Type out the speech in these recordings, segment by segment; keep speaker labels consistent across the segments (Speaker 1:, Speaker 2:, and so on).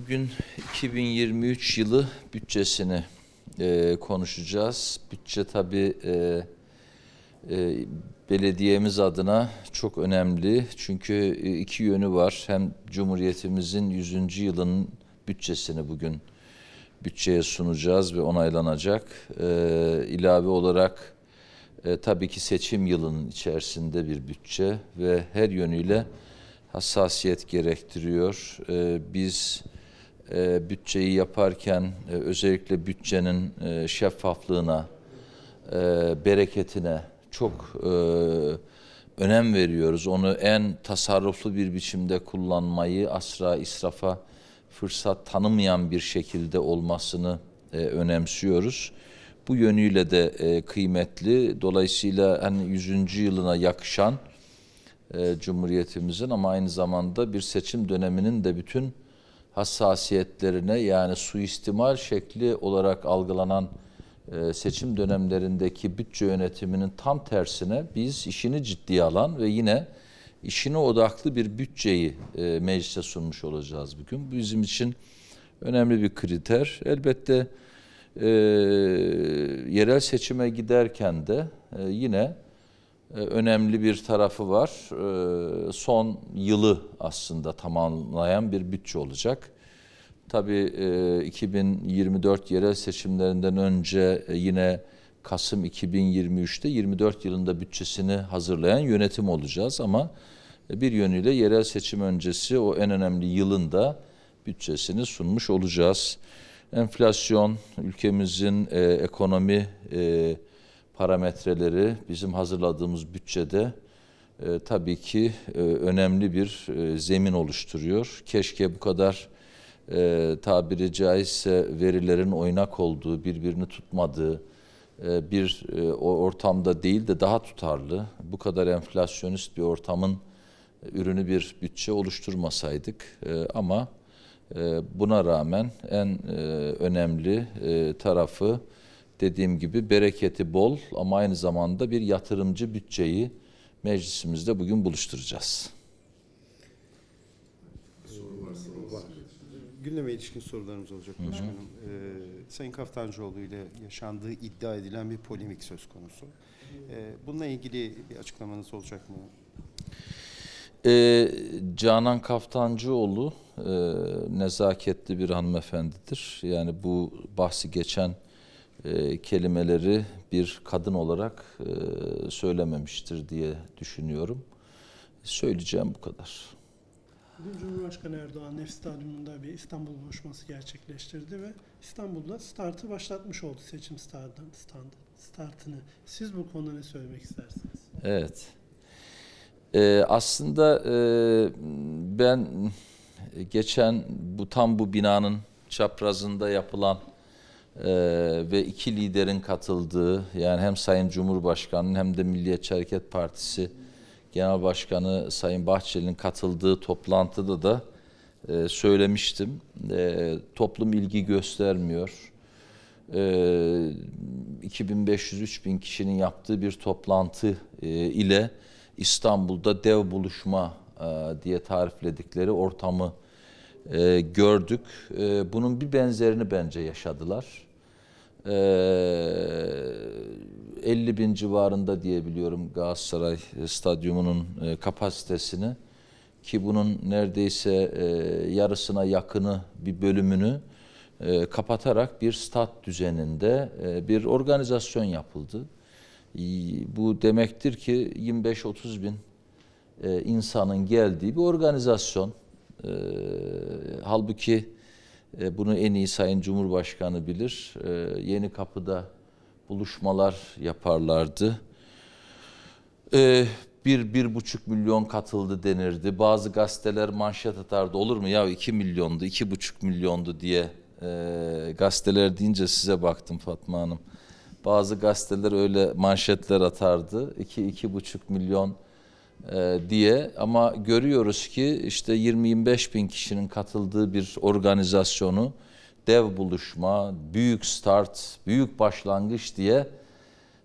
Speaker 1: Bugün 2023 yılı bütçesini e, konuşacağız. Bütçe tabii e, e, belediyemiz adına çok önemli. Çünkü e, iki yönü var. Hem Cumhuriyetimizin 100. yılının bütçesini bugün bütçeye sunacağız ve onaylanacak. E, ilave olarak e, tabii ki seçim yılının içerisinde bir bütçe ve her yönüyle hassasiyet gerektiriyor. E, biz e, bütçeyi yaparken e, özellikle bütçenin e, şeffaflığına, e, bereketine çok e, önem veriyoruz. Onu en tasarruflu bir biçimde kullanmayı, asra israfa fırsat tanımayan bir şekilde olmasını e, önemsiyoruz. Bu yönüyle de e, kıymetli. Dolayısıyla hani 100. yılına yakışan e, Cumhuriyetimizin ama aynı zamanda bir seçim döneminin de bütün hassasiyetlerine yani suistimal şekli olarak algılanan e, seçim dönemlerindeki bütçe yönetiminin tam tersine biz işini ciddiye alan ve yine işine odaklı bir bütçeyi e, meclise sunmuş olacağız bugün. Bu bizim için önemli bir kriter. Elbette e, yerel seçime giderken de yine ee, önemli bir tarafı var. Ee, son yılı aslında tamamlayan bir bütçe olacak. Tabii 2024 e, yerel seçimlerinden önce e, yine Kasım 2023'te 24 yılında bütçesini hazırlayan yönetim olacağız ama e, bir yönüyle yerel seçim öncesi o en önemli yılında bütçesini sunmuş olacağız. Enflasyon, ülkemizin e, ekonomi parametreleri bizim hazırladığımız bütçede e, tabii ki e, önemli bir e, zemin oluşturuyor. Keşke bu kadar e, tabiri caizse verilerin oynak olduğu, birbirini tutmadığı e, bir e, ortamda değil de daha tutarlı, bu kadar enflasyonist bir ortamın e, ürünü bir bütçe oluşturmasaydık e, ama e, buna rağmen en e, önemli e, tarafı dediğim gibi bereketi bol ama aynı zamanda bir yatırımcı bütçeyi meclisimizde bugün buluşturacağız. Gündeme ilişkin sorularımız olacak başkanım. Ee, Sayın Kaftancıoğlu ile yaşandığı iddia edilen bir polemik söz konusu. Ee, bununla ilgili bir açıklamanız olacak mı? Ee, Canan Kaftancıoğlu e, nezaketli bir hanımefendidir. Yani bu bahsi geçen e, kelimeleri bir kadın olarak e, söylememiştir diye düşünüyorum. Söyleyeceğim bu kadar. Dün Cumhurbaşkanı Erdoğan Nef Stadyumunda bir İstanbul buluşması gerçekleştirdi ve İstanbul'da startı başlatmış oldu seçim startı, stand, startını. Siz bu konuda ne söylemek istersiniz? Evet. Ee, aslında e, ben e, geçen bu tam bu binanın çaprazında yapılan e, ve iki liderin katıldığı yani hem Sayın Cumhurbaşkanı hem de Milliyetçi Hareket Partisi Genel Başkanı Sayın Bahçeli'nin katıldığı toplantıda da e, söylemiştim. E, toplum ilgi göstermiyor. E, 2500-3000 kişinin yaptığı bir toplantı e, ile İstanbul'da dev buluşma e, diye tarifledikleri ortamı e, gördük. E, bunun bir benzerini bence yaşadılar. 50 ee, bin civarında diyebiliyorum Galatasaray Stadyumu'nun e, kapasitesini ki bunun neredeyse e, yarısına yakını bir bölümünü e, kapatarak bir stat düzeninde bir organizasyon yapıldı. Bu demektir ki 25-30 bin insanın geldiği bir organizasyon. Halbuki e, bunu en iyi Sayın Cumhurbaşkanı bilir. E, yeni kapıda buluşmalar yaparlardı. E, bir, bir buçuk milyon katıldı denirdi. Bazı gazeteler manşet atardı. Olur mu ya iki milyondu, iki buçuk milyondu diye gazeteler deyince size baktım Fatma Hanım. Bazı gazeteler öyle manşetler atardı. İki, iki buçuk milyon e, diye ama görüyoruz ki işte 20-25 bin kişinin katıldığı bir organizasyonu dev buluşma, büyük start, büyük başlangıç diye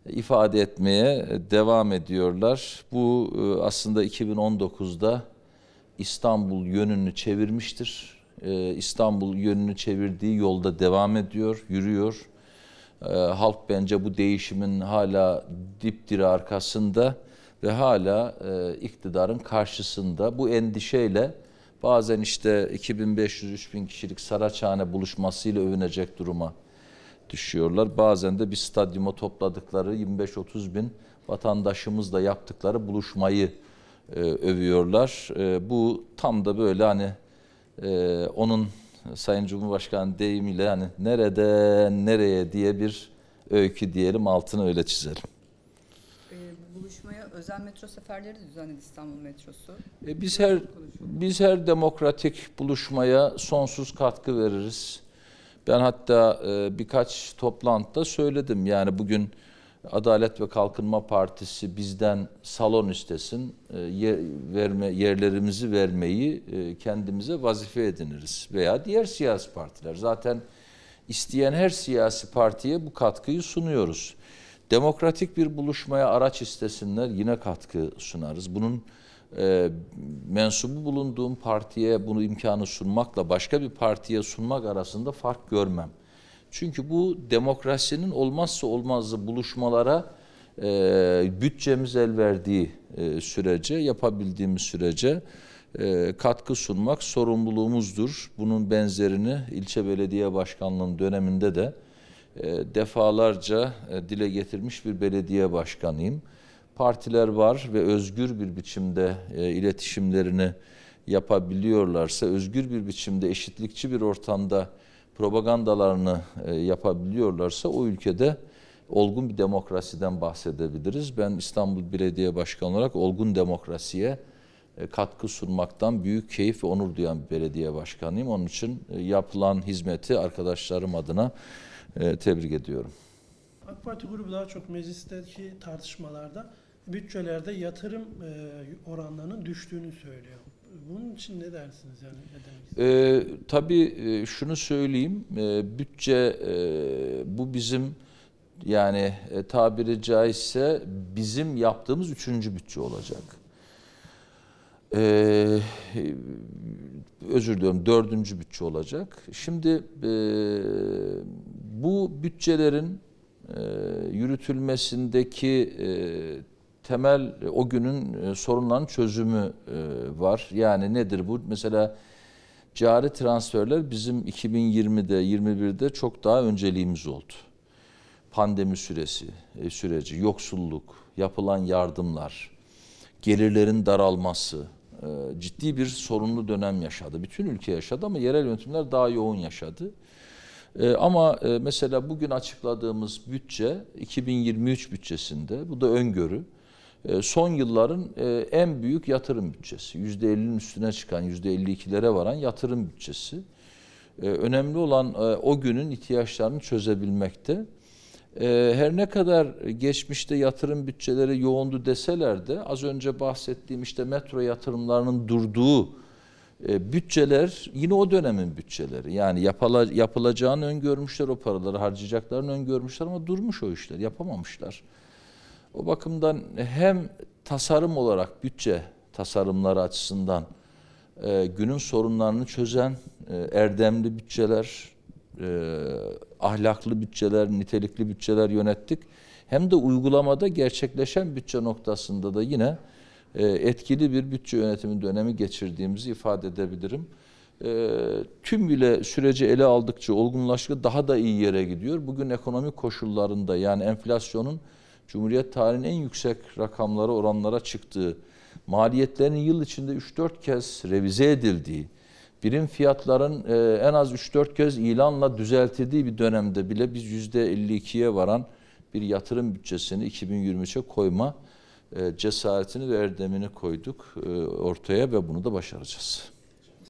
Speaker 1: ifade etmeye devam ediyorlar. Bu e, aslında 2019'da İstanbul yönünü çevirmiştir. E, İstanbul yönünü çevirdiği yolda devam ediyor, yürüyor. Halk bence bu değişimin hala dipdiri arkasında ve hala e, iktidarın karşısında bu endişeyle bazen işte 2500-3000 kişilik Saraçhane buluşmasıyla övünecek duruma düşüyorlar. Bazen de bir stadyuma topladıkları 25-30 bin vatandaşımızla yaptıkları buluşmayı e, övüyorlar. E, bu tam da böyle hani e, onun Sayın Cumhurbaşkanı deyimiyle hani nereden nereye diye bir öykü diyelim altını öyle çizelim. Bu e, buluşmaya özel metro seferleri de düzenledi İstanbul metrosu. E, biz her biz her demokratik buluşmaya sonsuz katkı veririz. Ben hatta e, birkaç toplantıda söyledim. Yani bugün Adalet ve Kalkınma Partisi bizden salon istesin, e, yer, verme, yerlerimizi vermeyi e, kendimize vazife ediniriz. Veya diğer siyasi partiler. Zaten isteyen her siyasi partiye bu katkıyı sunuyoruz. Demokratik bir buluşmaya araç istesinler yine katkı sunarız. Bunun e, mensubu bulunduğum partiye bunu imkanı sunmakla başka bir partiye sunmak arasında fark görmem. Çünkü bu demokrasinin olmazsa olmazı buluşmalara e, bütçemiz el verdiği e, sürece, yapabildiğimiz sürece e, katkı sunmak sorumluluğumuzdur. Bunun benzerini ilçe belediye başkanlığının döneminde de e, defalarca e, dile getirmiş bir belediye başkanıyım. Partiler var ve özgür bir biçimde e, iletişimlerini yapabiliyorlarsa, özgür bir biçimde eşitlikçi bir ortamda propagandalarını yapabiliyorlarsa o ülkede olgun bir demokrasiden bahsedebiliriz. Ben İstanbul Belediye Başkanı olarak olgun demokrasiye katkı sunmaktan büyük keyif ve onur duyan bir belediye başkanıyım. Onun için yapılan hizmeti arkadaşlarım adına e, tebrik ediyorum. AK Parti grubu daha çok meclisteki tartışmalarda bütçelerde yatırım e, oranlarının düştüğünü söylüyor. Bunun için ne dersiniz yani? Ne ee, e, tabii şunu söyleyeyim, e, bütçe e, bu bizim yani e, tabiri caizse bizim yaptığımız üçüncü bütçe olacak. Ee, özür diliyorum dördüncü bütçe olacak. Şimdi e, bu bütçelerin e, yürütülmesindeki e, temel o günün e, sorunların çözümü e, var. Yani nedir bu? Mesela cari transferler bizim 2020'de, 21'de çok daha önceliğimiz oldu. Pandemi süresi, e, süreci, yoksulluk, yapılan yardımlar, gelirlerin daralması, e, ciddi bir sorunlu dönem yaşadı. Bütün ülke yaşadı ama yerel yönetimler daha yoğun yaşadı. E, ama e, mesela bugün açıkladığımız bütçe 2023 bütçesinde bu da öngörü. son yılların en büyük yatırım bütçesi. %50'nin üstüne çıkan %52'lere varan yatırım bütçesi. önemli olan o günün ihtiyaçlarını çözebilmekte. Ee, her ne kadar geçmişte yatırım bütçeleri yoğundu deseler de az önce bahsettiğim işte metro yatırımlarının durduğu e, bütçeler yine o dönemin bütçeleri. Yani yapala, yapılacağını öngörmüşler o paraları harcayacaklarını öngörmüşler ama durmuş o işler yapamamışlar. O bakımdan hem tasarım olarak bütçe tasarımları açısından e, günün sorunlarını çözen e, erdemli bütçeler e, ahlaklı bütçeler, nitelikli bütçeler yönettik. Hem de uygulamada gerçekleşen bütçe noktasında da yine e, etkili bir bütçe yönetimi dönemi geçirdiğimizi ifade edebilirim. E, bile süreci ele aldıkça olgunlaştıkça daha da iyi yere gidiyor. Bugün ekonomi koşullarında yani enflasyonun Cumhuriyet tarihinin en yüksek rakamları oranlara çıktığı, maliyetlerin yıl içinde 3-4 kez revize edildiği, birim fiyatların e, en az 3-4 kez ilanla düzeltildiği bir dönemde bile biz %52'ye varan bir yatırım bütçesini 2023'e koyma e, cesaretini ve erdemini koyduk e, ortaya ve bunu da başaracağız.